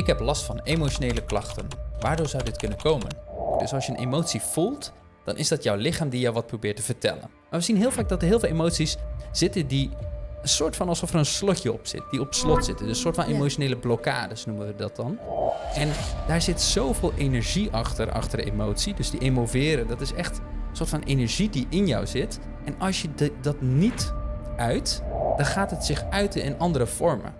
Ik heb last van emotionele klachten. Waardoor zou dit kunnen komen? Dus als je een emotie voelt, dan is dat jouw lichaam die jou wat probeert te vertellen. Maar we zien heel vaak dat er heel veel emoties zitten die een soort van alsof er een slotje op zit, die op slot zitten. Dus een soort van emotionele blokkades noemen we dat dan. En daar zit zoveel energie achter, achter de emotie. Dus die emoveren, dat is echt een soort van energie die in jou zit. En als je dat niet uit, dan gaat het zich uiten in andere vormen.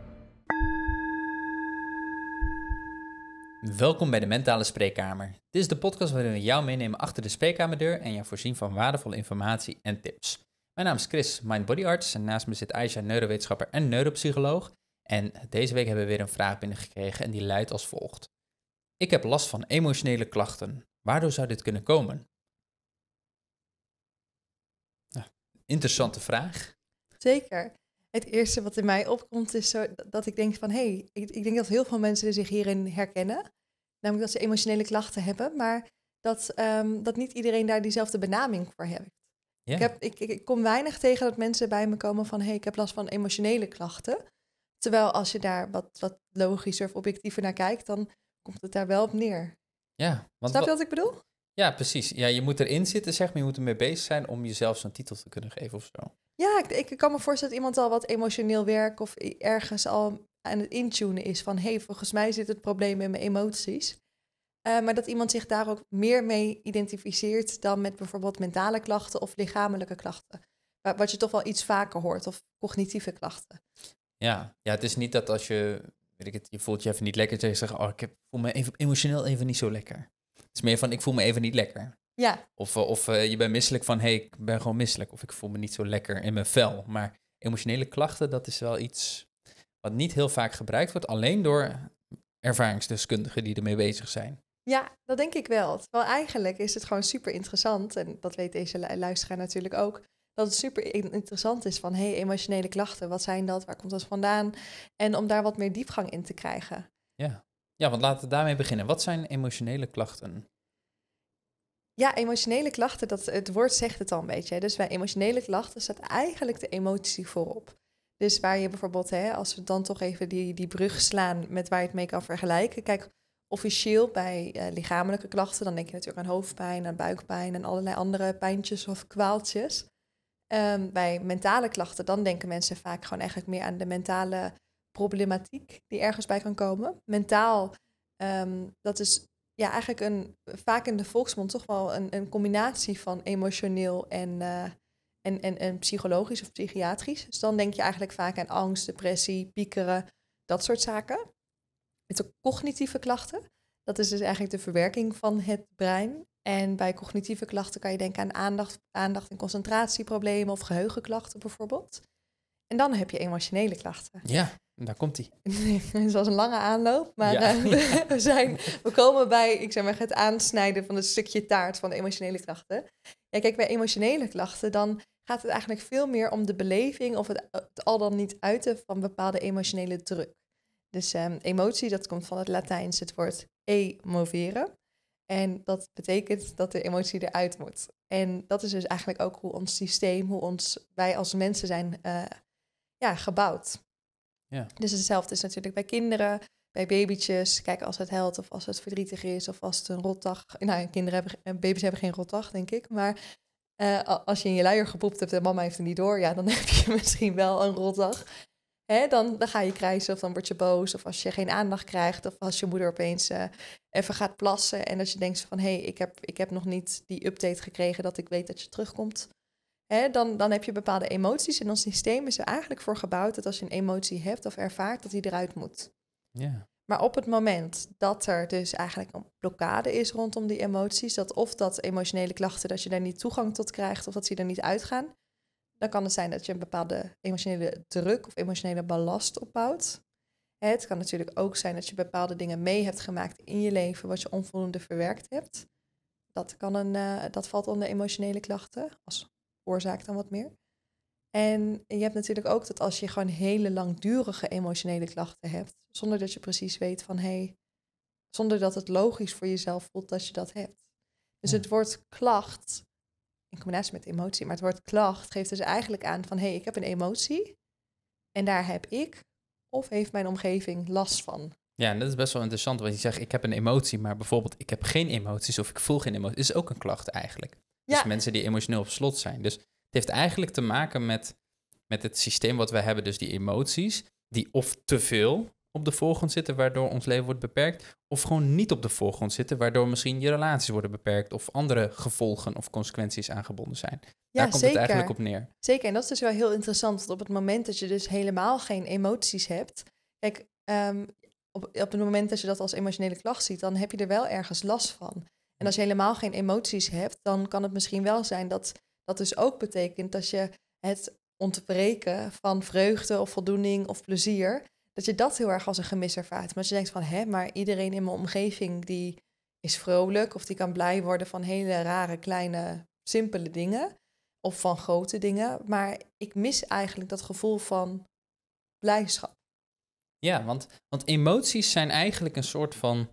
Welkom bij de Mentale Spreekkamer. Dit is de podcast waarin we jou meenemen achter de spreekkamerdeur en jou voorzien van waardevolle informatie en tips. Mijn naam is Chris, Mindbodyarts. en naast me zit Aisha, neurowetenschapper en neuropsycholoog. En deze week hebben we weer een vraag binnengekregen en die luidt als volgt. Ik heb last van emotionele klachten. Waardoor zou dit kunnen komen? Nou, interessante vraag. Zeker het eerste wat in mij opkomt is zo dat ik denk van hey, ik, ik, denk dat heel veel mensen zich hierin herkennen. Namelijk dat ze emotionele klachten hebben, maar dat, ehm, dat niet iedereen daar diezelfde benaming voor heeft. Ik, heb, ik, ik, kom weinig tegen dat mensen bij me komen van hé, hey, ik heb last van emotionele klachten. Terwijl als je daar wat, wat logischer of objectiever naar kijkt, dan komt het daar wel op neer. Ja, want Snap je wat ik bedoel? Ja, precies. Ja, je moet erin zitten, zeg maar. Je moet ermee bezig zijn om jezelf zo'n titel te kunnen geven of zo. Ja, ik, ik kan me voorstellen dat iemand al wat emotioneel werk of ergens al aan het intunen is van hé, hey, volgens mij zit het probleem in mijn emoties. Eh, maar dat iemand zich daar ook meer mee identificeert dan met bijvoorbeeld mentale klachten of lichamelijke klachten. Wat je toch wel iets vaker hoort, of cognitieve klachten. Ja, ja het is niet dat als je, weet ik het, je voelt je even niet lekker, dat je zegt, oh, ik heb, voel me even, emotioneel even niet zo lekker. Het is meer van, ik voel me even niet lekker. Ja. Of, eh, of eh, je bent misselijk van, hé, hey, ik ben gewoon misselijk. Of ik voel me niet zo lekker in mijn vel. Maar emotionele klachten, dat is wel iets wat niet heel vaak gebruikt wordt, alleen door ervaringsdeskundigen die ermee bezig zijn. Ja, dat denk ik wel. Terwijl eigenlijk is het gewoon super interessant, en dat weet deze luisteraar natuurlijk ook, dat het super interessant is van hey, emotionele klachten, wat zijn dat, waar komt dat vandaan? En om daar wat meer diepgang in te krijgen. Ja, ja want laten we daarmee beginnen. Wat zijn emotionele klachten? Ja, emotionele klachten, dat, het woord zegt het al een beetje. Dus bij emotionele klachten staat eigenlijk de emotie voorop. Dus waar je bijvoorbeeld, hè, als we dan toch even die, die brug slaan met waar je het mee kan vergelijken. Kijk, officieel bij eh, lichamelijke klachten, dan denk je natuurlijk aan hoofdpijn, aan buikpijn en allerlei andere pijntjes of kwaaltjes. Ehm, bij mentale klachten, dan denken mensen vaak gewoon eigenlijk meer aan de mentale problematiek die ergens bij kan komen. Mentaal, ehm, dat is ja, eigenlijk een, vaak in de volksmond toch wel een, een combinatie van emotioneel en eh, en, en, en psychologisch of psychiatrisch. Dus dan denk je eigenlijk vaak aan angst, depressie, piekeren, dat soort zaken. Met de cognitieve klachten. Dat is dus eigenlijk de verwerking van het brein. En bij cognitieve klachten kan je denken aan aandacht, aandacht en concentratieproblemen of geheugenklachten bijvoorbeeld. En dan heb je emotionele klachten. Ja, daar komt hij. Het was een lange aanloop, maar eh, we, zijn, we komen bij ik zeg maar, het aansnijden van het stukje taart van emotionele klachten. Ja, kijk, bij emotionele klachten dan gaat het eigenlijk veel meer om de beleving of het, al dan niet uiten van bepaalde emotionele druk. Dus ehm, emotie, dat komt van het Latijns het woord emoveren. En dat betekent dat de emotie eruit moet. En dat is dus eigenlijk ook hoe ons systeem, hoe ons, wij als mensen zijn eh, ja, gebouwd. Ja. Dus hetzelfde is natuurlijk bij kinderen, bij babytjes. Kijk, als het helpt of als het verdrietig is of als het een rotdag... Nou, kinderen hebben, eh, baby's hebben geen rotdag, denk ik. Maar eh, als je in je luier gepoept hebt en mama heeft het niet door, ja, dan heb je misschien wel een rotdag. Hè, dan, dan ga je krijsen of dan word je boos. Of als je geen aandacht krijgt. Of als je moeder opeens eh, even gaat plassen. En dat je denkt van hé, hey, ik, heb, ik heb nog niet die update gekregen dat ik weet dat je terugkomt. Hè, dan, dan heb je bepaalde emoties. En ons systeem is er eigenlijk voor gebouwd dat als je een emotie hebt of ervaart, dat die eruit moet. Ja. Maar op het moment dat er dus eigenlijk een blokkade is rondom die emoties, dat of dat emotionele klachten, dat je daar niet toegang tot krijgt of dat ze er niet uitgaan, dan kan het zijn dat je een bepaalde emotionele druk of emotionele ballast opbouwt. Het kan natuurlijk ook zijn dat je bepaalde dingen mee hebt gemaakt in je leven wat je onvoldoende verwerkt hebt. Dat, kan een, eh, dat valt onder emotionele klachten als oorzaak dan wat meer. En je hebt natuurlijk ook dat als je gewoon hele langdurige emotionele klachten hebt, zonder dat je precies weet van hé, hey, zonder dat het logisch voor jezelf voelt dat je dat hebt. Dus het woord klacht, in combinatie met emotie, maar het woord klacht geeft dus eigenlijk aan van hé, hey, ik heb een emotie en daar heb ik of heeft mijn omgeving last van. Ja, en dat is best wel interessant, want je zegt ik heb een emotie, maar bijvoorbeeld ik heb geen emoties of ik voel geen emoties, is ook een klacht eigenlijk. Dus mensen die emotioneel op slot zijn. Dus het heeft eigenlijk te maken met, met het systeem wat we hebben, dus die emoties, die of te veel op de voorgrond zitten, waardoor ons leven wordt beperkt, of gewoon niet op de voorgrond zitten, waardoor misschien je relaties worden beperkt of andere gevolgen of consequenties aangebonden zijn. Ja, Daar komt het eigenlijk op neer. Zeker, en dat is dus wel heel interessant, want op het moment dat je dus helemaal geen emoties hebt, kijk, ehm, op, op het moment dat je dat als emotionele klacht ziet, dan heb je er wel ergens last van. En als je helemaal geen emoties hebt, dan kan het misschien wel zijn dat wat dus ook betekent dat je het ontbreken van vreugde of voldoening of plezier, dat je dat heel erg als een gemis ervaart. Maar je denkt van, hè, maar iedereen in mijn omgeving die is vrolijk of die kan blij worden van hele rare, kleine, simpele dingen of van grote dingen. Maar ik mis eigenlijk dat gevoel van blijdschap. Ja, want, want emoties zijn eigenlijk een soort van.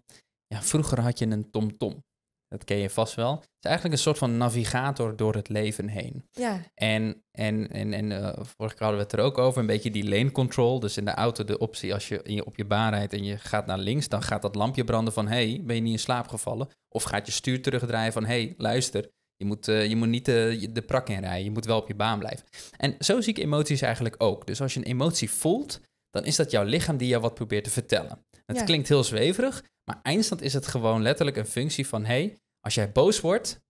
Ja, vroeger had je een tom -tom. Dat ken je vast wel. Het is eigenlijk een soort van navigator door het leven heen. Ja. En, en, en, en eh, vorige keer hadden we het er ook over, een beetje die lane control. Dus in de auto de optie, als je, op je baan rijdt en je gaat naar links, dan gaat dat lampje branden van, hey, ben je niet in slaap gevallen? Of gaat je stuur terugdraaien van, hey, luister, je moet, eh, je moet niet eh, de prak inrijden, rijden, je moet wel op je baan blijven. En zo zie ik emoties eigenlijk ook. Dus als je een emotie voelt, dan is dat jouw lichaam die jou wat probeert te vertellen. Het klinkt heel zweverig, maar eindstand is het gewoon letterlijk een functie van: hey, als jij boos wordt,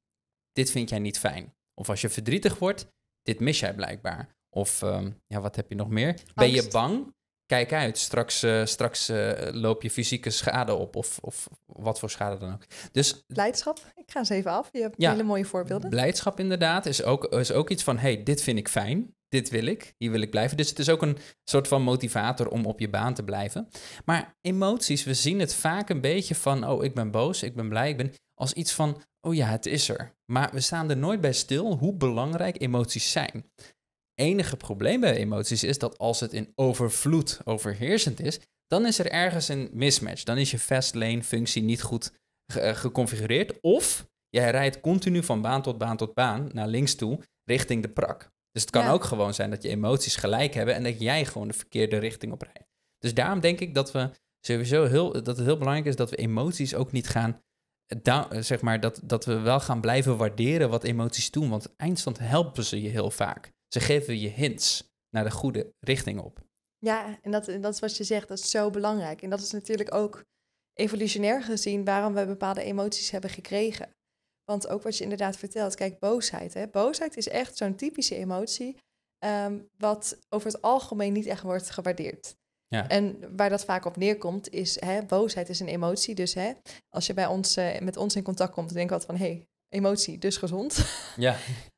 dit vind jij niet fijn. Of als je verdrietig wordt, dit mis jij blijkbaar. Of ehm, ja, wat heb je nog meer? Ben je bang? Kijk uit, straks, eh, straks eh, loop je fysieke schade op of, of wat voor schade dan ook. Dus, blijdschap, ik ga eens even af. Je hebt hele mooie voorbeelden. Blijdschap inderdaad is ook, is ook iets van, hey, dit vind ik fijn dit wil ik, hier wil ik blijven. Dus het is ook een soort van motivator om op je baan te blijven. Maar emoties, we zien het vaak een beetje van, oh ik ben boos, ik ben blij, ik ben als iets van, oh ja, het is er. Maar we staan er nooit bij stil hoe belangrijk emoties zijn. Enige probleem bij emoties is dat als het in overvloed overheersend is, dan is er ergens een mismatch. Dan is je fast lane functie niet goed eh, geconfigureerd. Of jij rijdt continu van baan tot baan tot baan naar links toe richting de prak. Dus het kan ook gewoon zijn dat je emoties gelijk hebben en dat jij gewoon de verkeerde richting op rijdt. Dus daarom denk ik dat we sowieso heel, dat het heel belangrijk is dat we emoties ook niet gaan, eh, eh, zeg maar, dat, dat we wel gaan blijven waarderen wat emoties doen. Want eindstand helpen ze je heel vaak. Ze geven je hints naar de goede richting op. Ja, en dat, en dat is wat je zegt, dat is zo belangrijk. En dat is natuurlijk ook evolutionair gezien waarom we bepaalde emoties hebben gekregen. Want ook wat je inderdaad vertelt, kijk, boosheid. Hè? Boosheid is echt zo'n typische emotie, ehm, wat over het algemeen niet echt wordt gewaardeerd. Ja. En waar dat vaak op neerkomt is, hè, boosheid is een emotie. Dus hè, als je bij ons, eh, met ons in contact komt, dan denk ik altijd van, hé, hey, emotie, dus gezond. Ja.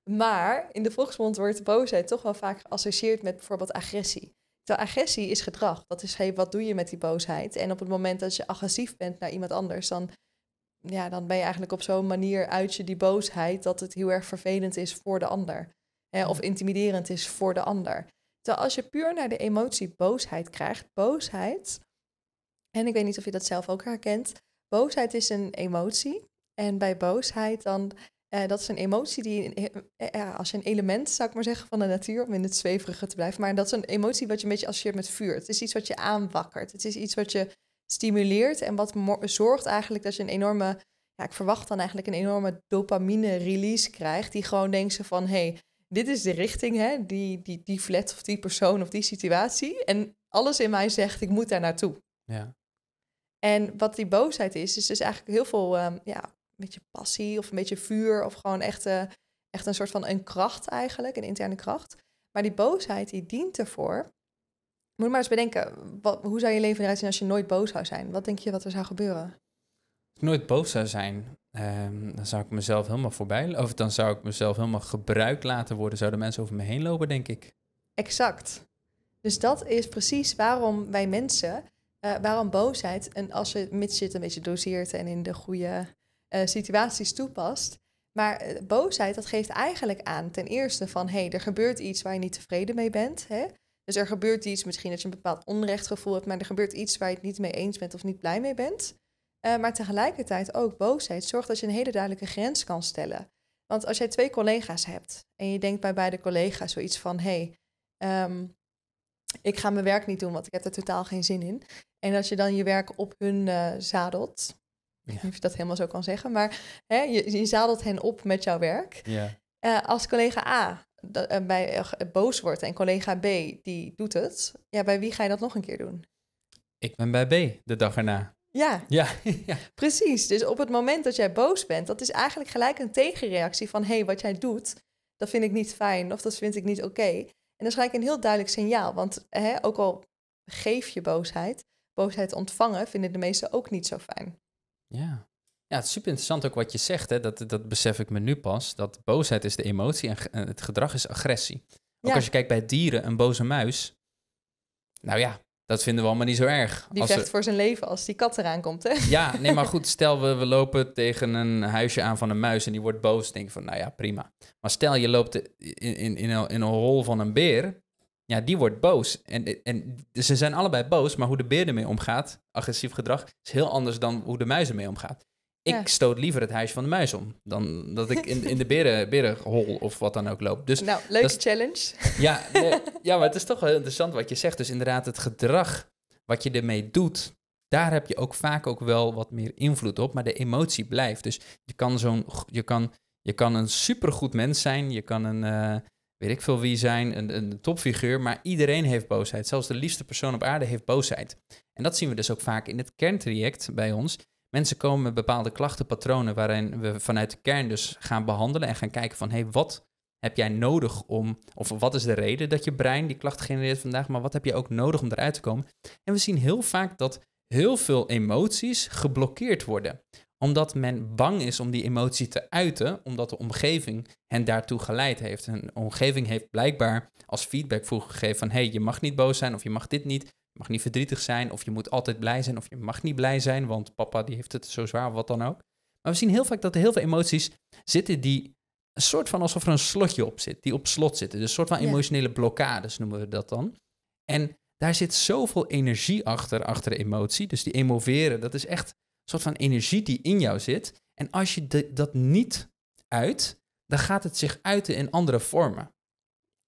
maar in de volksmond wordt boosheid toch wel vaak geassocieerd met bijvoorbeeld agressie. Terwijl agressie is gedrag. Dat is, hé, wat doe je met die boosheid? En op het moment dat je agressief bent naar iemand anders, dan ja, dan ben je eigenlijk op zo'n manier uit je die boosheid dat het heel erg vervelend is voor de ander. Hè, of intimiderend is voor de ander. Terwijl als je puur naar de emotie boosheid krijgt, boosheid, en ik weet niet of je dat zelf ook herkent, boosheid is een emotie. En bij boosheid dan, eh, dat is een emotie die, eh, eh, als je een element, zou ik maar zeggen, van de natuur, om in het zweverige te blijven, maar dat is een emotie wat je een beetje associeert met vuur. Het is iets wat je aanwakkert. Het is iets wat je stimuleert en wat zorgt eigenlijk dat je een enorme, ja, ik verwacht dan eigenlijk een enorme dopamine release krijgt, die gewoon denkt ze van, hé, hey, dit is de richting, hè, die, die, die flat of die persoon of die situatie. En alles in mij zegt, ik moet daar naartoe. Ja. En wat die boosheid is, is dus eigenlijk heel veel, ehm, ja, een beetje passie of een beetje vuur of gewoon echt, eh, echt een soort van een kracht eigenlijk, een interne kracht. Maar die boosheid, die dient ervoor moet maar eens bedenken, hoe zou je leven eruit zien als je nooit boos zou zijn? Wat denk je wat er zou gebeuren? Als ik nooit boos zou zijn, ehm, dan zou ik mezelf helemaal voorbij... Of dan zou ik mezelf helemaal gebruikt laten worden. Zouden mensen over me heen lopen, denk ik. Exact. Dus dat is precies waarom wij mensen, eh, waarom boosheid, en als je mits je een beetje doseert en in de goede eh, situaties toepast. Maar eh, boosheid, dat geeft eigenlijk aan ten eerste van hé, hey, er gebeurt iets waar je niet tevreden mee bent. Hè? Dus er gebeurt iets, misschien dat je een bepaald onrechtgevoel hebt, maar er gebeurt iets waar je het niet mee eens bent of niet blij mee bent. Eh, maar tegelijkertijd ook boosheid zorgt dat je een hele duidelijke grens kan stellen. Want als jij twee collega's hebt en je denkt bij beide collega's zoiets van: hé, hey, ehm, ik ga mijn werk niet doen, want ik heb er totaal geen zin in. En als je dan je werk op hun uh, zadelt, of je dat helemaal zo kan zeggen, maar hè, je, je zadelt hen op met jouw werk. Ja. Eh, als collega A eh, bij eh, boos wordt en collega B die doet het, ja, bij wie ga je dat nog een keer doen? Ik ben bij B de dag erna. Ja. Ja, ja. precies. Dus op het moment dat jij boos bent, dat is eigenlijk gelijk een tegenreactie van hé, hey, wat jij doet, dat vind ik niet fijn of dat vind ik niet oké. En dat is gelijk een heel duidelijk signaal, want hè, ook al geef je boosheid, boosheid ontvangen vinden de meesten ook niet zo fijn. Ja. Ja, het is super interessant ook wat je zegt. Hè? Dat, dat besef ik me nu pas. Dat boosheid is de emotie en het gedrag is agressie. Ook als je kijkt bij dieren, een boze muis. Nou ja, dat vinden we allemaal niet zo erg. Die vecht voor zijn leven als die kat eraan komt, hè? Ja, nee, maar goed, stel we, we lopen tegen een huisje aan van een muis en die wordt boos. denk van, nou ja, prima. Maar stel je loopt in, in, in, een, in een hol van een beer. Ja, die wordt boos. En, en ze zijn allebei boos, maar hoe de beer ermee omgaat, agressief gedrag, is heel anders dan hoe de muis ermee omgaat. Ik stoot liever het huisje van de muis om dan dat ik in, in de beren, berenhol of wat dan ook loop. Dus nou, leuke challenge. Ja, ja, maar het is toch wel interessant wat je zegt. Dus inderdaad, het gedrag wat je ermee doet, daar heb je ook vaak ook wel wat meer invloed op. Maar de emotie blijft. Dus je kan, zo'n, je kan, je kan een supergoed mens zijn. Je kan een, eh, weet ik veel wie zijn, een, een topfiguur. Maar iedereen heeft boosheid. Zelfs de liefste persoon op aarde heeft boosheid. En dat zien we dus ook vaak in het kerntraject bij ons Mensen komen met bepaalde klachtenpatronen waarin we vanuit de kern dus gaan behandelen en gaan kijken van hé, hey, wat heb jij nodig om, of wat is de reden dat je brein die klacht genereert vandaag, maar wat heb je ook nodig om eruit te komen? En we zien heel vaak dat heel veel emoties geblokkeerd worden, omdat men bang is om die emotie te uiten, omdat de omgeving hen daartoe geleid heeft. En omgeving heeft blijkbaar als feedback vroeger gegeven van hé, hey, je mag niet boos zijn of je mag dit niet mag niet verdrietig zijn of je moet altijd blij zijn of je mag niet blij zijn, want papa die heeft het zo zwaar of wat dan ook. Maar we zien heel vaak dat er heel veel emoties zitten die een soort van alsof er een slotje op zit, die op slot zitten. Dus een soort van emotionele blokkades noemen we dat dan. En daar zit zoveel energie achter, achter de emotie. Dus die emoveren, dat is echt een soort van energie die in jou zit. En als je dat niet uit, dan gaat het zich uiten in andere vormen.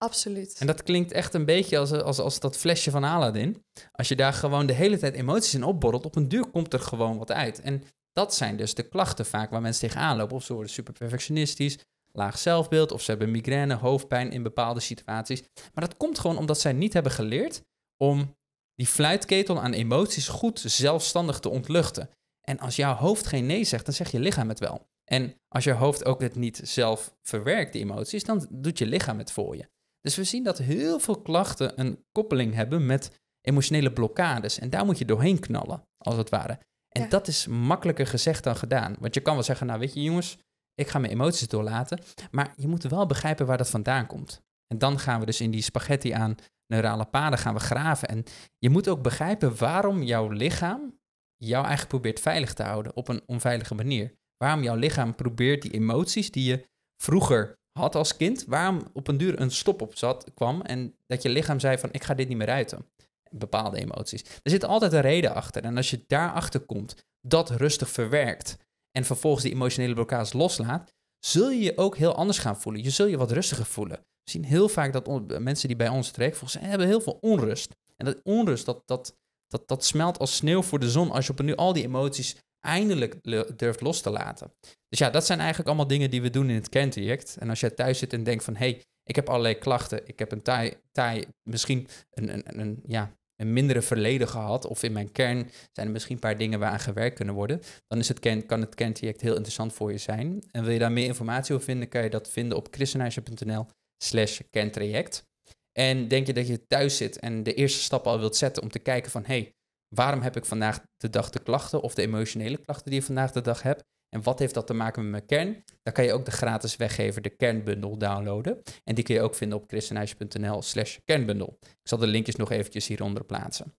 Absoluut. En dat klinkt echt een beetje als, als, als dat flesje van Aladdin. Als je daar gewoon de hele tijd emoties in opborrelt, op een duur komt er gewoon wat uit. En dat zijn dus de klachten vaak waar mensen tegenaan lopen. Of ze worden super perfectionistisch, laag zelfbeeld, of ze hebben migraine, hoofdpijn in bepaalde situaties. Maar dat komt gewoon omdat zij niet hebben geleerd om die fluitketel aan emoties goed zelfstandig te ontluchten. En als jouw hoofd geen nee zegt, dan zegt je lichaam het wel. En als je hoofd ook het niet zelf verwerkt, de emoties, dan doet je lichaam het voor je. Dus we zien dat heel veel klachten een koppeling hebben met emotionele blokkades. En daar moet je doorheen knallen, als het ware. En dat is makkelijker gezegd dan gedaan. Want je kan wel zeggen, nou weet je jongens, ik ga mijn emoties doorlaten. Maar je moet wel begrijpen waar dat vandaan komt. En dan gaan we dus in die spaghetti aan neurale paden gaan we graven. En je moet ook begrijpen waarom jouw lichaam jou eigenlijk probeert veilig te houden op een onveilige manier. Waarom jouw lichaam probeert die emoties die je vroeger had als kind, waarom op een duur een stop op zat, kwam en dat je lichaam zei van ik ga dit niet meer uiten. Bepaalde emoties. Er zit altijd een reden achter. En als je daarachter komt, dat rustig verwerkt en vervolgens die emotionele blokkades loslaat, zul je je ook heel anders gaan voelen. Je zul je wat rustiger voelen. We zien heel vaak dat mensen die bij ons volgens mij hebben heel veel onrust. En dat onrust, dat, dat, dat, dat smelt als sneeuw voor de zon als je op nu al die emoties eindelijk durft los te laten. Dus ja, dat zijn eigenlijk allemaal dingen die we doen in het kerntraject. En als jij thuis zit en denkt van, hé, hey, ik heb allerlei klachten. Ik heb een taai, taai misschien een, een, een, ja, een mindere verleden gehad. Of in mijn kern zijn er misschien een paar dingen waaraan gewerkt kunnen worden. Dan is het kern, kan het kerntraject heel interessant voor je zijn. En wil je daar meer informatie over vinden, kan je dat vinden op christenhuizen.nl slash kerntraject. En denk je dat je thuis zit en de eerste stap al wilt zetten om te kijken van... hé, hey, waarom heb ik vandaag de dag de klachten of de emotionele klachten die je vandaag de dag hebt? En wat heeft dat te maken met mijn kern? Dan kan je ook de gratis weggever, de kernbundel, downloaden. En die kun je ook vinden op christenhuis.nl slash kernbundel. Ik zal de linkjes nog eventjes hieronder plaatsen.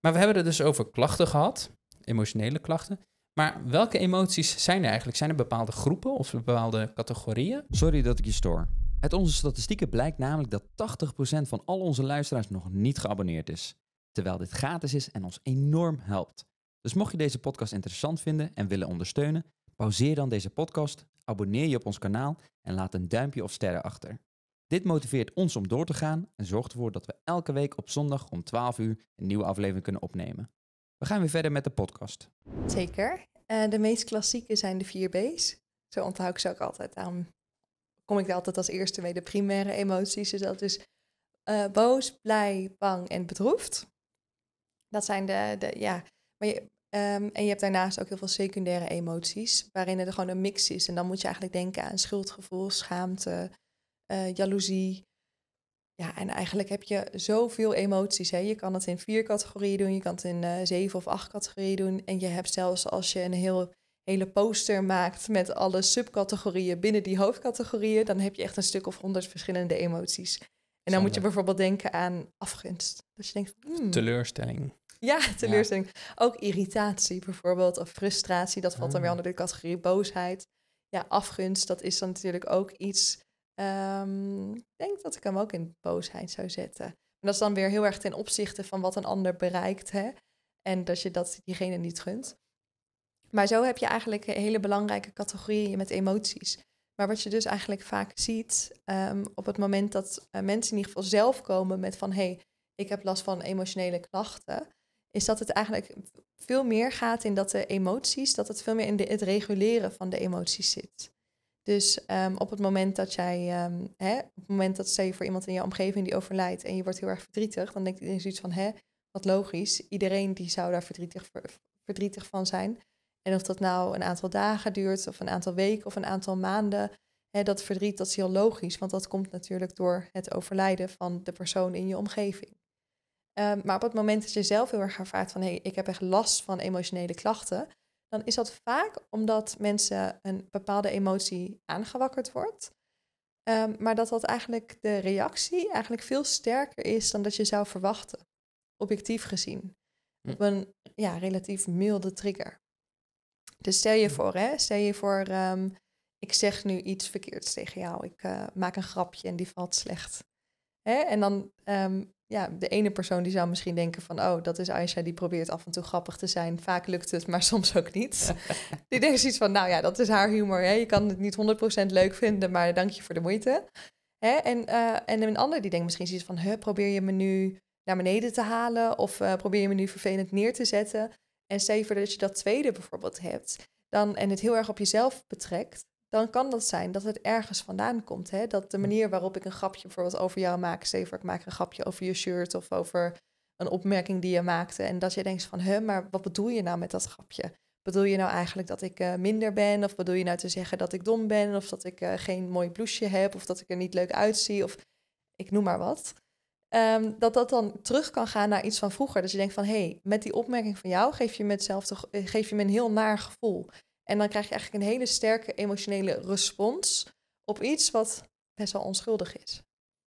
Maar we hebben het dus over klachten gehad, emotionele klachten. Maar welke emoties zijn er eigenlijk? Zijn er bepaalde groepen of bepaalde categorieën? Sorry dat ik je stoor. Uit onze statistieken blijkt namelijk dat 80% van al onze luisteraars nog niet geabonneerd is. Terwijl dit gratis is en ons enorm helpt. Dus mocht je deze podcast interessant vinden en willen ondersteunen, Pauzeer dan deze podcast, abonneer je op ons kanaal en laat een duimpje of sterren achter. Dit motiveert ons om door te gaan en zorgt ervoor dat we elke week op zondag om 12 uur een nieuwe aflevering kunnen opnemen. We gaan weer verder met de podcast. Zeker. Eh, de meest klassieke zijn de vier bs Zo onthoud ik ze ook altijd. Dan kom ik daar altijd als eerste mee. De primaire emoties. Dus dat is uh, eh, boos, blij, bang en bedroefd. Dat zijn de, de ja. Maar je, Ehm, en je hebt daarnaast ook heel veel secundaire emoties, waarin er gewoon een mix is. En dan moet je eigenlijk denken aan schuldgevoel, schaamte, uh, jaloezie. Ja, en eigenlijk heb je zoveel emoties. Hè. Je kan het in vier categorieën doen, je kan het in eh, zeven of acht categorieën doen. En je hebt zelfs als je een heel, hele poster maakt met alle subcategorieën binnen die hoofdcategorieën, dan heb je echt een stuk of honderd verschillende emoties. En dan moet je bijvoorbeeld denken aan afgunst. je denkt, hmm. teleurstelling. Ja, teleurstelling. Ja. Ook irritatie bijvoorbeeld, of frustratie, dat valt dan weer oh. onder de categorie boosheid. Ja, afgunst, dat is dan natuurlijk ook iets. Ehm, ik denk dat ik hem ook in boosheid zou zetten. En dat is dan weer heel erg ten opzichte van wat een ander bereikt, hè? En dat je dat diegene niet gunt. Maar zo heb je eigenlijk hele belangrijke categorieën met emoties. Maar wat je dus eigenlijk vaak ziet, ehm, op het moment dat eh, mensen in ieder geval zelf komen met van hé, hey, ik heb last van emotionele klachten, is dat het eigenlijk veel meer gaat in dat de emoties, dat het veel meer in het reguleren van de emoties zit. Dus ehm, op het moment dat jij, ehm, hè, op het moment dat ze voor iemand in je omgeving die overlijdt en je wordt heel erg verdrietig, dan denkt iedereen zoiets van, hè, wat logisch, iedereen die zou daar verdrietig, verdrietig van zijn. En of dat nou een aantal dagen duurt, of een aantal weken, of een aantal maanden, hè, dat verdriet, dat is heel logisch, want dat komt natuurlijk door het overlijden van de persoon in je omgeving. Ehm, maar op het moment dat je zelf heel erg ervaart van hé, hey, ik heb echt last van emotionele klachten, dan is dat vaak omdat mensen een bepaalde emotie aangewakkerd wordt. Ehm, maar dat dat eigenlijk de reactie eigenlijk veel sterker is dan dat je zou verwachten, objectief gezien. Hm. Op een ja, relatief milde trigger. Dus stel je hm. voor, hè, stel je voor, ehm, ik zeg nu iets verkeerds tegen jou, ik eh, maak een grapje en die valt slecht. Hè? En dan ja, de ene persoon die zou misschien denken van... oh, dat is Aisha, die probeert af en toe grappig te zijn. Vaak lukt het, maar soms ook niet. die denkt zoiets van, nou ja, dat is haar humor. Hè? Je kan het niet 100% leuk vinden, maar dank je voor de moeite. Hè? En, eh, en een ander die denkt misschien zoiets van... Huh, probeer je me nu naar beneden te halen... of eh, probeer je me nu vervelend neer te zetten. En verder dat je dat tweede bijvoorbeeld hebt... Dan, en het heel erg op jezelf betrekt dan kan dat zijn dat het ergens vandaan komt. Hè? Dat de manier waarop ik een grapje bijvoorbeeld over jou maak, Stever, ik maak een grapje over je shirt of over een opmerking die je maakte. En dat je denkt van, hè, maar wat bedoel je nou met dat grapje? Bedoel je nou eigenlijk dat ik eh, minder ben? Of bedoel je nou te zeggen dat ik dom ben? Of dat ik eh, geen mooi blouseje heb? Of dat ik er niet leuk uitzie? Of ik noem maar wat. Ehm, dat dat dan terug kan gaan naar iets van vroeger. dat je denkt van, hé, hey, met die opmerking van jou geef je, me hetzelfde, geef je me een heel naar gevoel. En dan krijg je eigenlijk een hele sterke emotionele respons op iets wat best wel onschuldig is.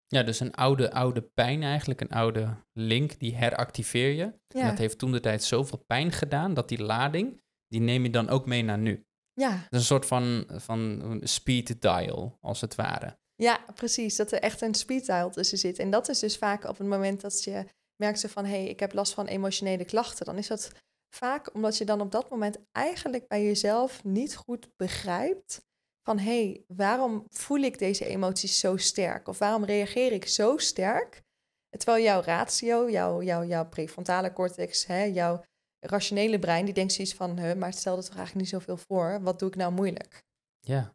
Ja, dus een oude, oude pijn eigenlijk, een oude link, die heractiveer je. Ja. dat heeft toen de tijd zoveel pijn gedaan, dat die lading, die neem je dan ook mee naar nu. Ja. Dat is een soort van, van speed dial, als het ware. Ja, precies. Dat er echt een speed dial tussen zit. En dat is dus vaak op het moment dat je merkt van... hé, hey, ik heb last van emotionele klachten. Dan is dat Vaak omdat je dan op dat moment eigenlijk bij jezelf niet goed begrijpt van hé, hey, waarom voel ik deze emoties zo sterk? Of waarom reageer ik zo sterk? Terwijl jouw ratio, jouw, jouw, jouw prefrontale cortex, hè, jouw rationele brein, die denkt zoiets van, hé, maar stel dat toch eigenlijk niet zoveel voor, wat doe ik nou moeilijk? Ja,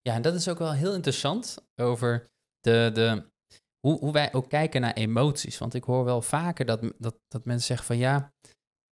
ja en dat is ook wel heel interessant over de, de, hoe, hoe wij ook kijken naar emoties. Want ik hoor wel vaker dat, dat, dat mensen zeggen van ja,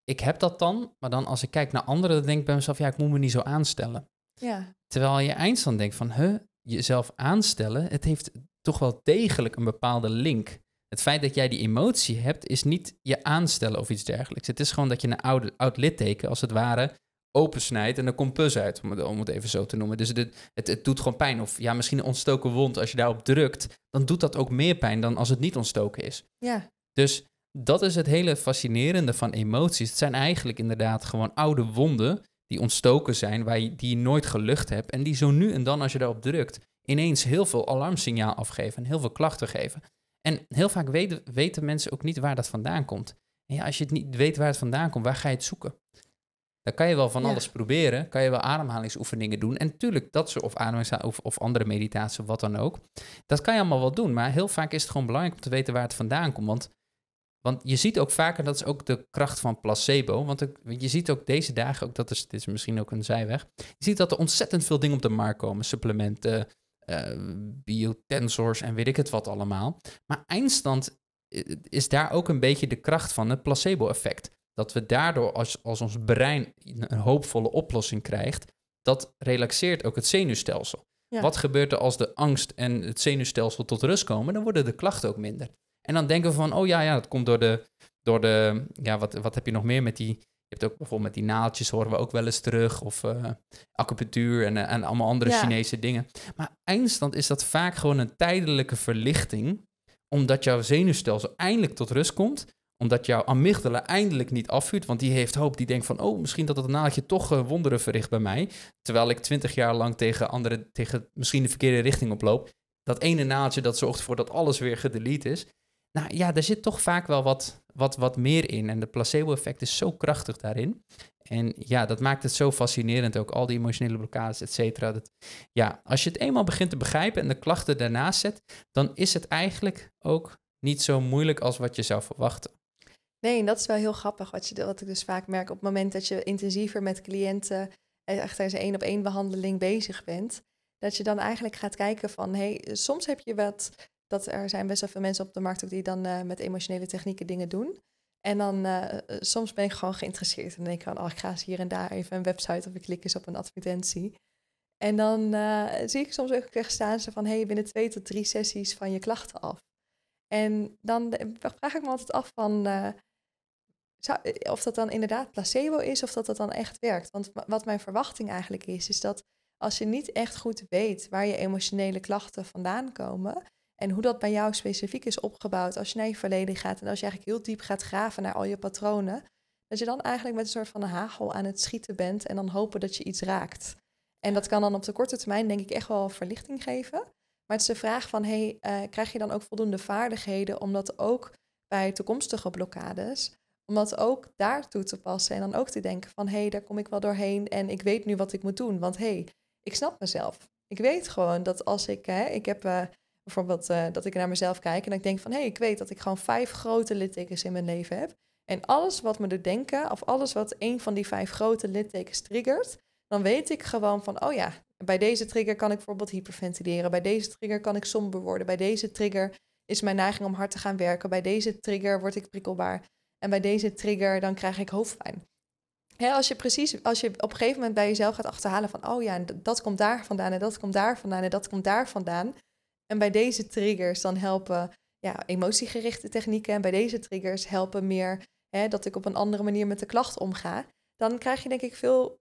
ik heb dat dan, maar dan als ik kijk naar anderen, dan denk ik bij mezelf, ja, ik moet me niet zo aanstellen. Ja. Terwijl je eindstand denkt van, huh, jezelf aanstellen, het heeft toch wel degelijk een bepaalde link. Het feit dat jij die emotie hebt, is niet je aanstellen of iets dergelijks. Het is gewoon dat je een oude, oud litteken, als het ware, opensnijdt en er komt pus uit, om het, even zo te noemen. Dus het, het doet gewoon pijn. Of ja, misschien een ontstoken wond, als je daarop drukt, dan doet dat ook meer pijn dan als het niet ontstoken is. Ja. Dus dat is het hele fascinerende van emoties. Het zijn eigenlijk inderdaad gewoon oude wonden die ontstoken zijn, waar je, die je nooit gelucht hebt. En die zo nu en dan, als je daarop drukt, ineens heel veel alarmsignaal afgeven en heel veel klachten geven. En heel vaak weten, weten mensen ook niet waar dat vandaan komt. En ja, als je het niet weet waar het vandaan komt, waar ga je het zoeken? Dan kan je wel van alles proberen, kan je wel ademhalingsoefeningen doen. En natuurlijk dat soort of of, of andere meditatie, wat dan ook. Dat kan je allemaal wel doen, maar heel vaak is het gewoon belangrijk om te weten waar het vandaan komt. Want want je ziet ook vaker, dat is ook de kracht van placebo. Want je ziet ook deze dagen, ook dat is, dit is misschien ook een zijweg. Je ziet dat er ontzettend veel dingen op de markt komen. Supplementen, uh, biotensors en weet ik het wat allemaal. Maar eindstand eh, is daar ook een beetje de kracht van, het placebo-effect. Dat we daardoor, als, als ons brein een hoopvolle oplossing krijgt, dat relaxeert ook het zenuwstelsel. Wat gebeurt er als de angst en het zenuwstelsel tot rust komen? Dan worden de klachten ook minder. En dan denken we van, oh ja, ja, dat komt door de, door de ja, wat, wat heb je nog meer met die, je hebt ook bijvoorbeeld met die naaltjes horen we ook wel eens terug, of uh, acupunctuur en, eh, en allemaal andere Chinese dingen. Maar eindstand is dat vaak gewoon een tijdelijke verlichting, omdat jouw zenuwstelsel eindelijk tot rust komt, omdat jouw amygdala eindelijk niet afvuurt, want die heeft hoop, die denkt van, oh, misschien dat het naaltje toch eh, wonderen verricht bij mij, terwijl ik twintig jaar lang tegen andere, tegen misschien de verkeerde richting oploop. Dat ene naaltje dat zorgt ervoor dat alles weer gedelete is. Nou ja, daar zit toch vaak wel wat, wat, wat meer in. En de placebo-effect is zo krachtig daarin. En ja, dat maakt het zo fascinerend ook. Al die emotionele blokkades, et cetera. Dat, ja, als je het eenmaal begint te begrijpen en de klachten daarnaast zet, dan is het eigenlijk ook niet zo moeilijk als wat je zou verwachten. Nee, en dat is wel heel grappig wat, je, wat ik dus vaak merk. Op het moment dat je intensiever met cliënten eh, echt tijdens een één-op-één behandeling bezig bent, dat je dan eigenlijk gaat kijken van, hey, soms heb je wat dat er zijn best wel veel mensen op de markt ook die dan eh, met emotionele technieken dingen doen. En dan eh, eh, soms ben ik gewoon geïnteresseerd. En dan denk ik van, oh, ik ga eens hier en daar even een website of ik klik eens op een advertentie. En dan zie ik soms ook echt staan ze van, hey, binnen twee tot drie sessies van je klachten af. En dan vraag ik me altijd af van, zou, of dat dan inderdaad placebo is of dat dat dan echt werkt. Want wat mijn verwachting eigenlijk is, is dat als je niet echt goed weet waar je emotionele klachten vandaan komen, en hoe dat bij jou specifiek is opgebouwd als je naar je verleden gaat en als je eigenlijk heel diep gaat graven naar al je patronen, dat je dan eigenlijk met een soort van hagel aan het schieten bent en dan hopen dat je iets raakt. En dat kan dan op de korte termijn denk ik echt wel verlichting geven. Maar het is de vraag van, hey, eh, krijg je dan ook voldoende vaardigheden om dat ook bij toekomstige blokkades, om dat ook daar toe te passen en dan ook te denken van, hé, hey, daar kom ik wel doorheen en ik weet nu wat ik moet doen, want hey, ik snap mezelf. Ik weet gewoon dat als ik, hè, ik heb... Eh, Bijvoorbeeld eh, dat ik naar mezelf kijk en dat ik denk van hé, hey, ik weet dat ik gewoon vijf grote littekens in mijn leven heb. En alles wat me doet denken, of alles wat een van die vijf grote littekens triggert, dan weet ik gewoon van oh ja, bij deze trigger kan ik bijvoorbeeld hyperventileren, bij deze trigger kan ik somber worden, bij deze trigger is mijn neiging om hard te gaan werken, bij deze trigger word ik prikkelbaar en bij deze trigger dan krijg ik hoofdpijn. als je precies, als je op een gegeven moment bij jezelf gaat achterhalen van, oh ja, dat komt daar vandaan en dat komt daar vandaan en dat komt daar vandaan, en bij deze triggers dan helpen ja, emotiegerichte technieken. En bij deze triggers helpen meer hè, dat ik op een andere manier met de klacht omga. Dan krijg je denk ik veel.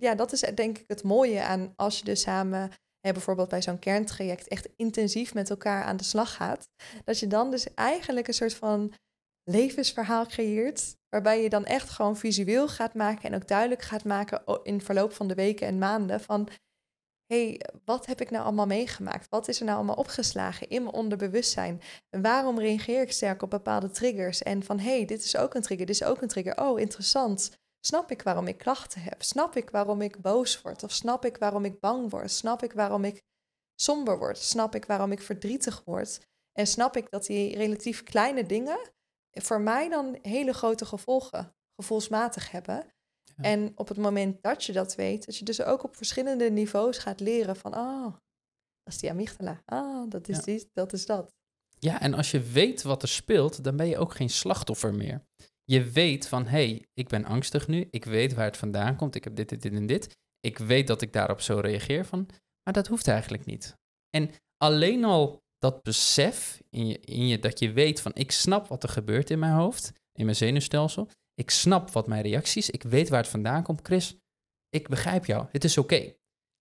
Ja, dat is denk ik het mooie aan als je dus samen bijvoorbeeld bij zo'n kerntraject echt intensief met elkaar aan de slag gaat. Dat je dan dus eigenlijk een soort van levensverhaal creëert. Waarbij je dan echt gewoon visueel gaat maken en ook duidelijk gaat maken oh, in verloop van de weken en maanden van hey, wat heb ik nou allemaal meegemaakt? Wat is er nou allemaal opgeslagen in mijn onderbewustzijn? En waarom reageer ik sterk op bepaalde triggers? En van, hey, dit is ook een trigger, dit is ook een trigger. Oh, interessant. Snap ik waarom ik klachten heb? Snap ik waarom ik boos word? Of snap ik waarom ik bang word? Snap ik waarom ik somber word? Snap ik waarom ik verdrietig word? En snap ik dat die relatief kleine dingen voor mij dan hele grote gevolgen gevoelsmatig hebben. En op het moment dat je dat weet, dat je dus ook op verschillende niveaus gaat leren van, ah, oh, dat is die amygdala, ah, dat is ja. dat is dat. Ja, en als je weet wat er speelt, dan ben je ook geen slachtoffer meer. Je weet van, hé, hey, ik ben angstig nu, ik weet waar het vandaan komt, ik heb dit, dit, dit en dit. Ik weet dat ik daarop zo reageer van, maar dat hoeft eigenlijk niet. En alleen al dat besef in je, in je dat je weet van, ik snap wat er gebeurt in mijn hoofd, in mijn zenuwstelsel. Ik snap wat mijn reacties, ik weet waar het vandaan komt. Chris, ik begrijp jou, het is oké.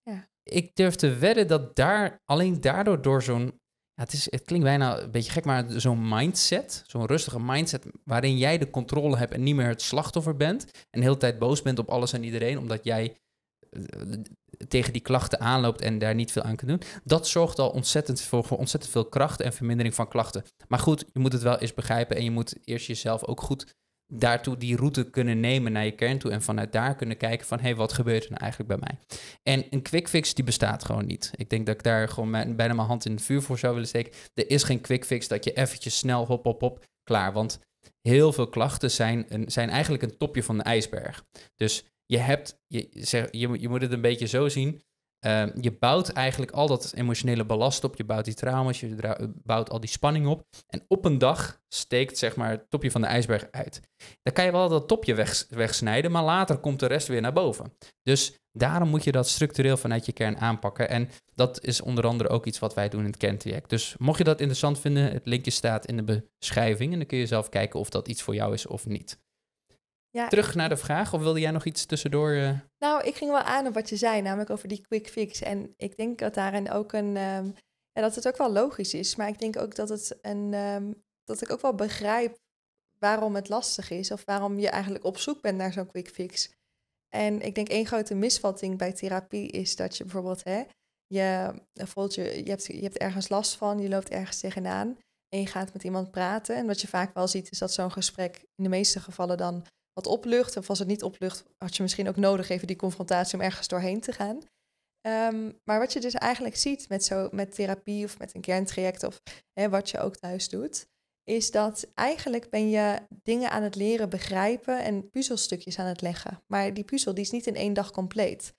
Ja. Ik durf te wedden dat daar, alleen daardoor door zo'n, ja, het, is, het klinkt bijna een beetje gek, maar zo'n mindset, zo'n rustige mindset waarin jij de controle hebt en niet meer het slachtoffer bent en de hele tijd boos bent op alles en iedereen omdat jij eh, tegen die klachten aanloopt en daar niet veel aan kan doen. Dat zorgt al ontzettend voor, voor, ontzettend veel kracht en vermindering van klachten. Maar goed, je moet het wel eens begrijpen en je moet eerst jezelf ook goed daartoe die route kunnen nemen naar je kern toe en vanuit daar kunnen kijken van hé, hey, wat gebeurt er nou eigenlijk bij mij? En een quick fix die bestaat gewoon niet. Ik denk dat ik daar gewoon bijna mijn hand in het vuur voor zou willen steken. Er is geen quick fix dat je eventjes snel hop, hop, hop, klaar. Want heel veel klachten zijn, een, zijn eigenlijk een topje van de ijsberg. Dus je hebt, je, zeg, je, je moet het een beetje zo zien. Ehm, je bouwt eigenlijk al dat emotionele ballast op. Je bouwt die trauma's, je bouwt al die spanning op. En op een dag steekt zeg maar, het topje van de ijsberg uit. Dan kan je wel dat topje wegsnijden, maar later komt de rest weer naar boven. Dus daarom moet je dat structureel vanuit je kern aanpakken. En dat is onder andere ook iets wat wij doen in het kerntraject. Dus mocht je dat interessant vinden, het linkje staat in de beschrijving. En dan kun je zelf kijken of dat iets voor jou is of niet. Terug naar de vraag, of wilde jij nog iets tussendoor? Eh? Nou, ik ging wel aan op wat je zei, namelijk over die quick fix. En ik denk dat daarin ook een. Um, dat het ook wel logisch is, maar ik denk ook dat, het een, ehm, dat ik ook wel begrijp waarom het lastig is of waarom je eigenlijk op zoek bent naar zo'n quick fix. En ik denk één grote misvatting bij therapie is dat je bijvoorbeeld, hè, je, bijvoorbeeld je, je, hebt, je hebt ergens last van, je loopt ergens tegenaan en je gaat met iemand praten. En wat je vaak wel ziet is dat zo'n gesprek in de meeste gevallen dan wat oplucht. Of als het niet oplucht, had je misschien ook nodig even die confrontatie om ergens doorheen te gaan. Ehm, maar wat je dus eigenlijk ziet met, zo, met therapie of met een kerntraject of hè, wat je ook thuis doet, is dat eigenlijk ben je dingen aan het leren begrijpen en puzzelstukjes aan het leggen. Maar die puzzel die is niet in één dag compleet.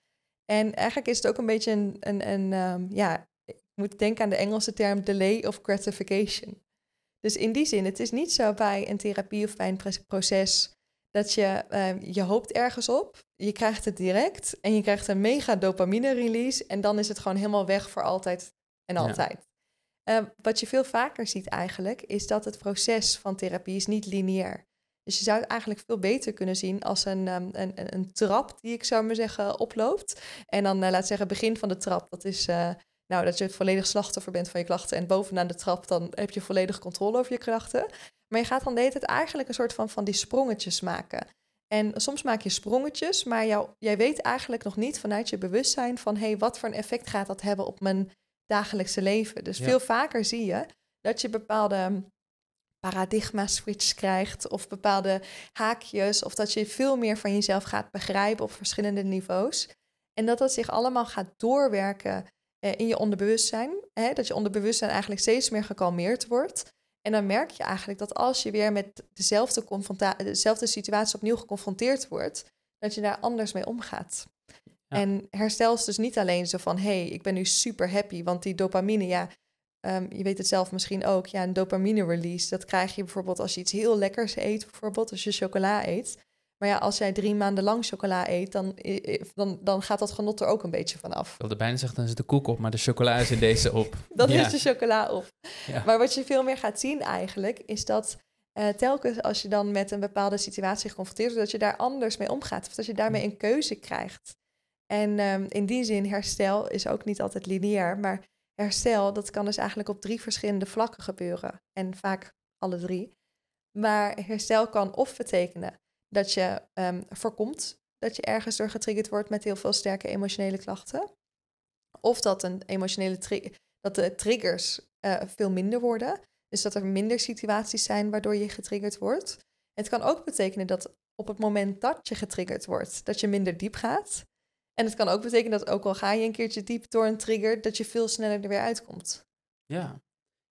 En eigenlijk is het ook een beetje een, een, een ehm, ja, ik moet denken aan de Engelse term delay of gratification. Dus in die zin, het is niet zo bij een therapie of bij een proces dat je, ehm, je hoopt ergens op, je krijgt het direct en je krijgt een mega dopamine release en dan is het gewoon helemaal weg voor altijd en altijd. Ehm, wat je veel vaker ziet eigenlijk is dat het proces van therapie is niet lineair. Dus je zou het eigenlijk veel beter kunnen zien als een, ehm, een, een, trap die ik zou maar zeggen oploopt. En dan uh, laat zeggen begin van de trap, dat is eh, nou, dat je volledig slachtoffer bent van je klachten. En bovenaan de trap, dan heb je volledig controle over je klachten. Maar je gaat dan deed het eigenlijk een soort van, van die sprongetjes maken. En soms maak je sprongetjes, maar jou, jij weet eigenlijk nog niet vanuit je bewustzijn van hé, hey, wat voor een effect gaat dat hebben op mijn dagelijkse leven. Dus veel vaker zie je dat je bepaalde hm, paradigma switch krijgt of bepaalde haakjes of dat je veel meer van jezelf gaat begrijpen op verschillende niveaus. En dat dat zich allemaal gaat doorwerken eh, in je onderbewustzijn. Hè? Dat je onderbewustzijn eigenlijk steeds meer gekalmeerd wordt. En dan merk je eigenlijk dat als je weer met dezelfde, dezelfde situatie opnieuw geconfronteerd wordt, dat je daar anders mee omgaat. En herstel is dus niet alleen zo van, hé, hey, ik ben nu super happy, want die dopamine, ja, ehm, je weet het zelf misschien ook, ja, een dopamine release, dat krijg je bijvoorbeeld als je iets heel lekkers eet, bijvoorbeeld als je chocola eet. Maar ja, als jij drie maanden lang chocola eet, dan, dan, dan gaat dat genot er ook een beetje vanaf. af. De wilde bijna zeggen, dan is de koek op, maar de chocola is in deze op. dan is de chocola op. Maar wat je veel meer gaat zien eigenlijk, is dat eh, telkens als je dan met een bepaalde situatie geconfronteerd wordt, dat je daar anders mee omgaat. Of dat je daarmee een keuze krijgt. En ehm, in die zin, herstel is ook niet altijd lineair, maar herstel, dat kan dus eigenlijk op drie verschillende vlakken gebeuren. En vaak alle drie. Maar herstel kan of betekenen dat je ehm, voorkomt dat je ergens door getriggerd wordt met heel veel sterke emotionele klachten. Of dat, een emotionele dat de triggers eh, veel minder worden. Dus dat er minder situaties zijn waardoor je getriggerd wordt. Het kan ook betekenen dat op het moment dat je getriggerd wordt, dat je minder diep gaat. En het kan ook betekenen dat ook al ga je een keertje diep door een trigger, dat je veel sneller er weer uitkomt. Ja,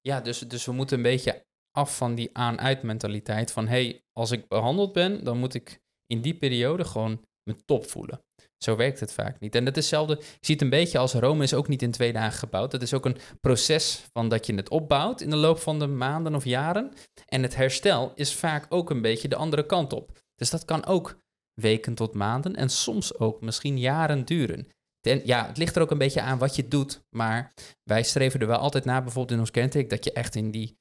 ja dus, dus we moeten een beetje af van die aan-uit-mentaliteit van hey, als ik behandeld ben, dan moet ik in die periode gewoon mijn top voelen. Zo werkt het vaak niet. En dat is hetzelfde, je ziet een beetje als Rome is ook niet in twee dagen gebouwd. Dat is ook een proces van dat je het opbouwt in de loop van de maanden of jaren. En het herstel is vaak ook een beetje de andere kant op. Dus dat kan ook weken tot maanden en soms ook misschien jaren duren. Ten, ja, het ligt er ook een beetje aan wat je doet, maar wij streven er wel altijd naar, bijvoorbeeld in ons kenteken, dat je echt in die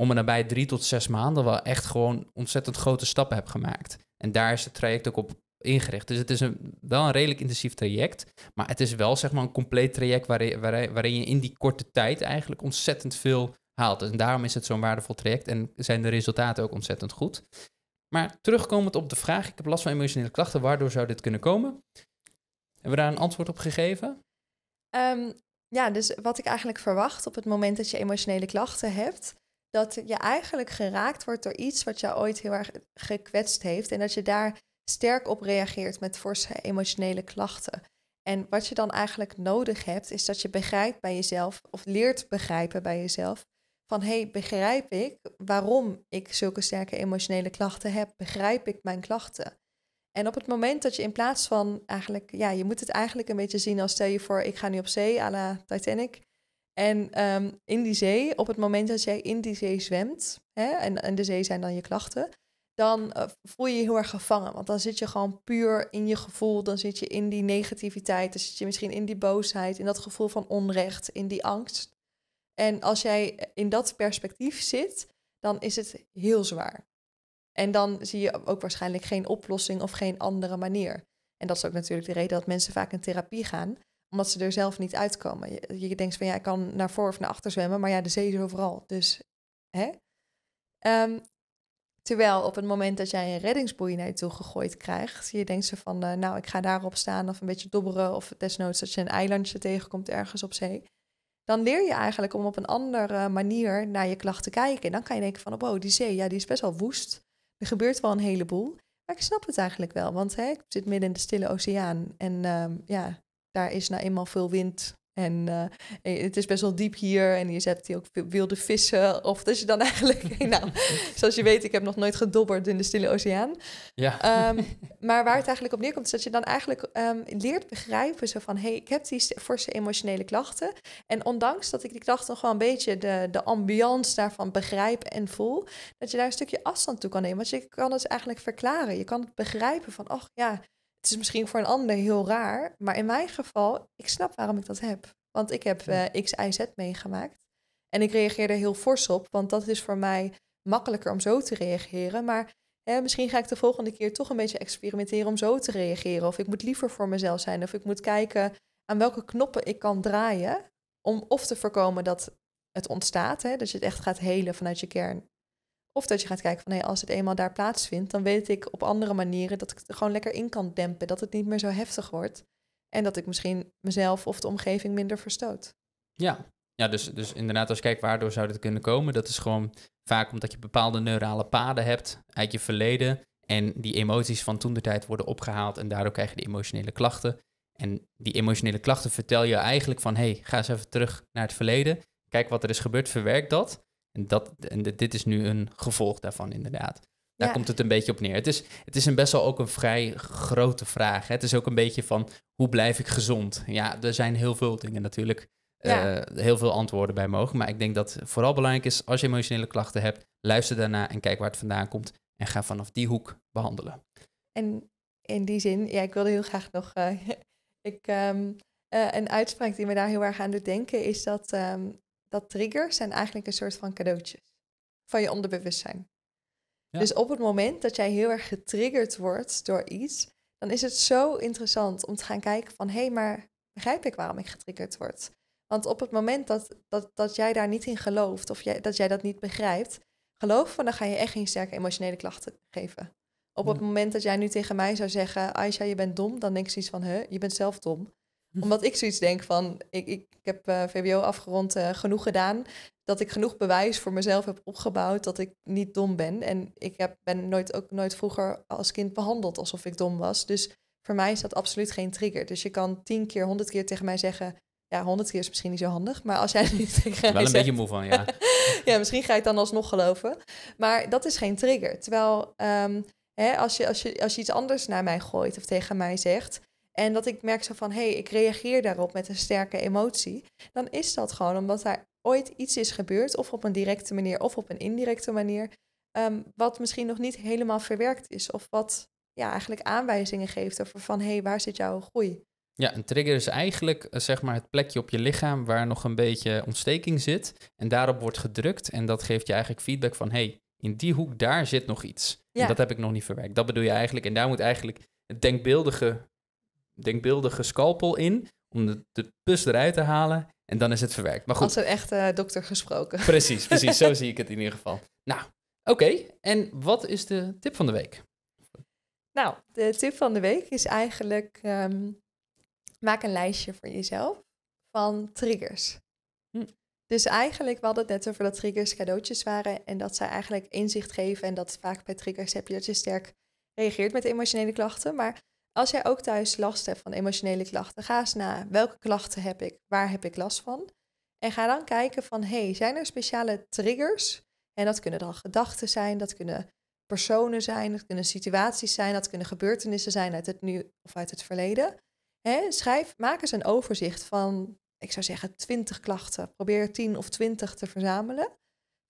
om en nabij drie tot zes maanden wel echt gewoon ontzettend grote stappen heb gemaakt. En daar is het traject ook op ingericht. Dus het is een, wel een redelijk intensief traject. Maar het is wel zeg maar een compleet traject waarin, waarin, waarin je in die korte tijd eigenlijk ontzettend veel haalt. En daarom is het zo'n waardevol traject en zijn de resultaten ook ontzettend goed. Maar terugkomend op de vraag, ik heb last van emotionele klachten, waardoor zou dit kunnen komen? Hebben we daar een antwoord op gegeven? Ehm, ja, dus wat ik eigenlijk verwacht op het moment dat je emotionele klachten hebt, dat je eigenlijk geraakt wordt door iets wat jou ooit heel erg gekwetst heeft. En dat je daar sterk op reageert met forse emotionele klachten. En wat je dan eigenlijk nodig hebt, is dat je begrijpt bij jezelf, of leert begrijpen bij jezelf, van hé, hey, begrijp ik waarom ik zulke sterke emotionele klachten heb? Begrijp ik mijn klachten? En op het moment dat je in plaats van eigenlijk, ja, je moet het eigenlijk een beetje zien als stel je voor, ik ga nu op zee à la Titanic. En ehm, in die zee, op het moment dat jij in die zee zwemt, hè, en, de zee zijn dan je klachten, dan eh, voel je je heel erg gevangen. Want dan zit je gewoon puur in je gevoel, dan zit je in die negativiteit, dan zit je misschien in die boosheid, in dat gevoel van onrecht, in die angst. En als jij in dat perspectief zit, dan is het heel zwaar. En dan zie je ook waarschijnlijk geen oplossing of geen andere manier. En dat is ook natuurlijk de reden dat mensen vaak in therapie gaan omdat ze er zelf niet uitkomen. Je, denkt van ja, ik kan naar voor of naar achter zwemmen, maar ja, de zee is overal. Dus hè? Ehm, terwijl op het moment dat jij een reddingsboei naar je toe gegooid krijgt, je denkt ze van eh, nou, ik ga daarop staan of een beetje dobberen of desnoods dat je een eilandje tegenkomt ergens op zee. Dan leer je eigenlijk om op een andere manier naar je klacht te kijken. En dan kan je denken van, oh, die zee, ja, die is best wel woest. Er gebeurt wel een heleboel. Maar ik snap het eigenlijk wel, want hè, ik zit midden in de stille oceaan. En ehm, ja, daar is nou eenmaal veel wind. En eh, eh, het is best wel diep hier. En je hebt hier ook wilde vissen. Of dat je dan eigenlijk. nou, zoals je weet, ik heb nog nooit gedobberd in de Stille Oceaan. Ja. Ehm, maar waar het eigenlijk op neerkomt, is dat je dan eigenlijk ehm, leert begrijpen. Zo van: hé, hey, ik heb die forse emotionele klachten. En ondanks dat ik die klachten gewoon een beetje de, de ambiance daarvan begrijp en voel. Dat je daar een stukje afstand toe kan nemen. Want je kan het eigenlijk verklaren. Je kan het begrijpen van: ach ja het is misschien voor een ander heel raar, maar in mijn geval, ik snap waarom ik dat heb. Want ik heb uh, X, Y, Z meegemaakt. En ik reageer er heel fors op, want dat is voor mij makkelijker om zo te reageren. Maar hè, misschien ga ik de volgende keer toch een beetje experimenteren om zo te reageren. Of ik moet liever voor mezelf zijn. Of ik moet kijken aan welke knoppen ik kan draaien. Om of te voorkomen dat het ontstaat, hè, dat je het echt gaat helen vanuit je kern. Of dat je gaat kijken van hé, als het eenmaal daar plaatsvindt, dan weet ik op andere manieren dat ik het gewoon lekker in kan dempen. Dat het niet meer zo heftig wordt. En dat ik misschien mezelf of de omgeving minder verstoot. Ja, ja dus, dus inderdaad, als je kijkt waardoor zou dit kunnen komen, dat is gewoon vaak omdat je bepaalde neurale paden hebt uit je verleden. En die emoties van toen de tijd worden opgehaald en daardoor krijg je die emotionele klachten. En die emotionele klachten vertel je eigenlijk van, hey, ga eens even terug naar het verleden. Kijk wat er is gebeurd, verwerk dat. En, dat, en dit is nu een gevolg daarvan, inderdaad. Daar komt het een beetje op neer. Het is, het is een best wel ook een vrij grote vraag. Hè? Het is ook een beetje van hoe blijf ik gezond? Ja, er zijn heel veel dingen natuurlijk. Eh, heel veel antwoorden bij mogen. Maar ik denk dat vooral belangrijk is als je emotionele klachten hebt, luister daarna en kijk waar het vandaan komt. En ga vanaf die hoek behandelen. En in die zin, ja, ik wilde heel graag nog. Eh, ik, ehm, eh, een uitspraak die me daar heel erg aan doet denken is dat ehm, dat triggers zijn eigenlijk een soort van cadeautjes van je onderbewustzijn. Dus op het moment dat jij heel erg getriggerd wordt door iets, dan is het zo interessant om te gaan kijken van hé, hey, maar begrijp ik waarom ik getriggerd word? Want op het moment dat, dat, dat jij daar niet in gelooft of jij, dat jij dat niet begrijpt, geloof van dan ga je echt geen sterke emotionele klachten geven. Op het moment dat jij nu tegen mij zou zeggen, Aisha, je bent dom, dan denk ik zoiets van, hè, je bent zelf dom. Omdat ik zoiets denk van, ik, ik, heb uh, eh, VWO afgerond, eh, genoeg gedaan. Dat ik genoeg bewijs voor mezelf heb opgebouwd dat ik niet dom ben. En ik heb, ben nooit, ook nooit vroeger als kind behandeld alsof ik dom was. Dus voor mij is dat absoluut geen trigger. Dus je kan tien keer, honderd keer tegen mij zeggen... Ja, honderd keer is misschien niet zo handig, maar als jij nu tegen Wel een beetje moe van, ja. ja, misschien ga ik dan alsnog geloven. Maar dat is geen trigger. Terwijl ehm, als, je, als, je, als je iets anders naar mij gooit of tegen mij zegt... En dat ik merk zo van, hé, hey, ik reageer daarop met een sterke emotie. Dan is dat gewoon omdat daar ooit iets is gebeurd, of op een directe manier of op een indirecte manier, ehm, wat misschien nog niet helemaal verwerkt is. Of wat ja, eigenlijk aanwijzingen geeft over van, hé, hey, waar zit jouw groei? Ja, een trigger is eigenlijk eh, zeg maar het plekje op je lichaam waar nog een beetje ontsteking zit. En daarop wordt gedrukt en dat geeft je eigenlijk feedback van, hé, hey, in die hoek daar zit nog iets. En dat heb ik nog niet verwerkt. Dat bedoel je eigenlijk. En daar moet eigenlijk het denkbeeldige denkbeeldige scalpel in om de, pus eruit te halen en dan is het verwerkt. Maar goed. Als een echte eh, dokter gesproken. Precies, precies. zo zie ik het in ieder geval. Nou, oké. En wat is de tip van de week? Nou, de tip van de week is eigenlijk: ehm, maak een lijstje voor jezelf van triggers. Hm. Dus eigenlijk, we hadden het net over dat triggers cadeautjes waren en dat zij eigenlijk inzicht geven. En dat vaak bij triggers heb je dat je sterk reageert met emotionele klachten. Maar als jij ook thuis last hebt van emotionele klachten, ga eens na welke klachten heb ik, waar heb ik last van. En ga dan kijken van, hey, zijn er speciale triggers? En dat kunnen dan gedachten zijn, dat kunnen personen zijn, dat kunnen situaties zijn, dat kunnen gebeurtenissen zijn uit het nu of uit het verleden. schrijf, maak eens een overzicht van, ik zou zeggen, 20 klachten. Probeer 10 of 20 te verzamelen.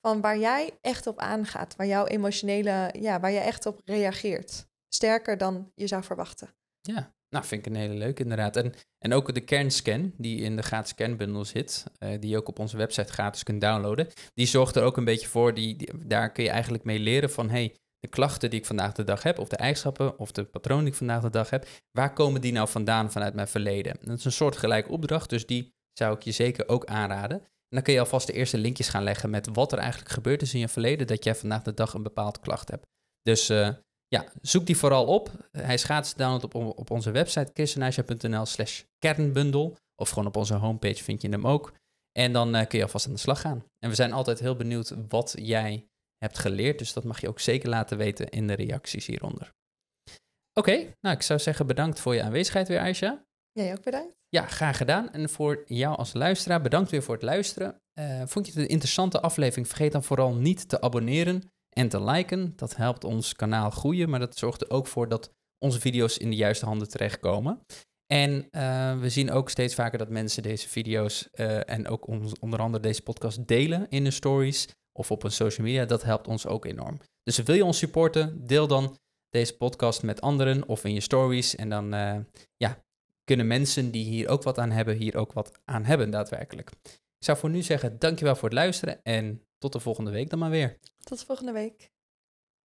Van waar jij echt op aangaat, waar jouw emotionele, ja, waar jij echt op reageert sterker dan je zou verwachten. Ja, nou vind ik een hele leuke inderdaad. En, en ook de kernscan die in de gratis scanbundel zit, eh, die je ook op onze website gratis kunt downloaden, die zorgt er ook een beetje voor, die, daar kun je eigenlijk mee leren van hey, de klachten die ik vandaag de dag heb, of de eigenschappen, of de patronen die ik vandaag de dag heb, waar komen die nou vandaan vanuit mijn verleden? Dat is een soort gelijke opdracht, dus die zou ik je zeker ook aanraden. En dan kun je alvast de eerste linkjes gaan leggen met wat er eigenlijk gebeurd is in je verleden, dat jij vandaag de dag een bepaald klacht hebt. Dus eh, ja, zoek die vooral op. Hij is gratis download op, op onze website kirstenhuisja.nl slash kernbundel. Of gewoon op onze homepage vind je hem ook. En dan eh, kun je alvast aan de slag gaan. En we zijn altijd heel benieuwd wat jij hebt geleerd. Dus dat mag je ook zeker laten weten in de reacties hieronder. Oké, nou ik zou zeggen bedankt voor je aanwezigheid weer, Aisha. Jij ook bedankt. Ja, graag gedaan. En voor jou als luisteraar, bedankt weer voor het luisteren. Eh, vond je het een interessante aflevering? Vergeet dan vooral niet te abonneren en te liken. Dat helpt ons kanaal groeien, maar dat zorgt er ook voor dat onze video's in de juiste handen terechtkomen. En eh, we zien ook steeds vaker dat mensen deze video's eh, en ook onder andere deze podcast delen in de stories of op hun social media. Dat helpt ons ook enorm. Dus wil je ons supporten, deel dan deze podcast met anderen of in je stories. En dan eh, ja, kunnen mensen die hier ook wat aan hebben, hier ook wat aan hebben daadwerkelijk. Ik zou voor nu zeggen, dankjewel voor het luisteren en tot de volgende week dan maar weer. Tot de volgende week.